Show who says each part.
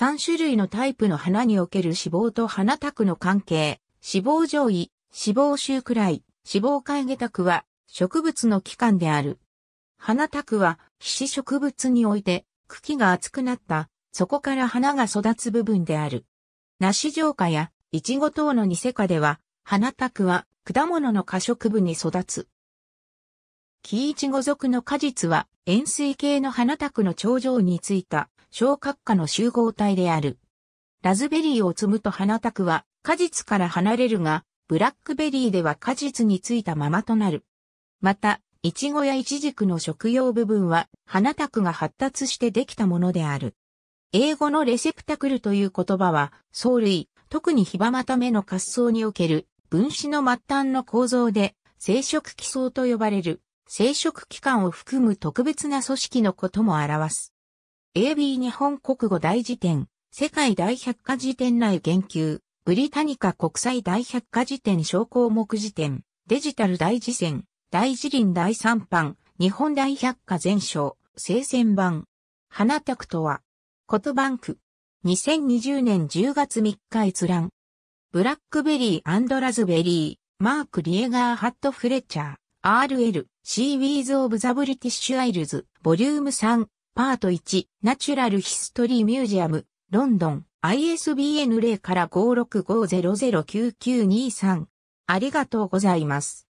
Speaker 1: 3種類のタイプの花における死亡と花卓の関係、死亡上位、死亡臭くらい、脂肪会下卓は植物の器官である。花卓は皮脂植物において茎が厚くなった、そこから花が育つ部分である。梨浄化やいちご等の偽花では、花卓は果物の過食部に育つ。木苺族属の果実は塩水系の花卓の頂上についた小核化の集合体である。ラズベリーを摘むと花たくは果実から離れるが、ブラックベリーでは果実についたままとなる。また、イチゴやイチジクの食用部分は花たくが発達してできたものである。英語のレセプタクルという言葉は、藻類、特にヒバマタめの滑走における分子の末端の構造で生殖基層と呼ばれる生殖器官を含む特別な組織のことも表す。AB 日本国語大辞典、世界大百科辞典内言及、ブリタニカ国際大百科辞典小項目辞典、デジタル大辞典、大辞林第三版、日本大百科全書、聖戦版。花拓とは、コトバンク。2020年10月3日閲覧。ブラックベリーラズベリー、マーク・リエガー・ハット・フレッチャー、RL、シー・ウィーズ・オブ・ザ・ブリティッシュ・アイルズ、ボリューム3、パート1、ナチュラルヒストリーミュージアム、ロンドン、ISBN 0から565009923。ありがとうございます。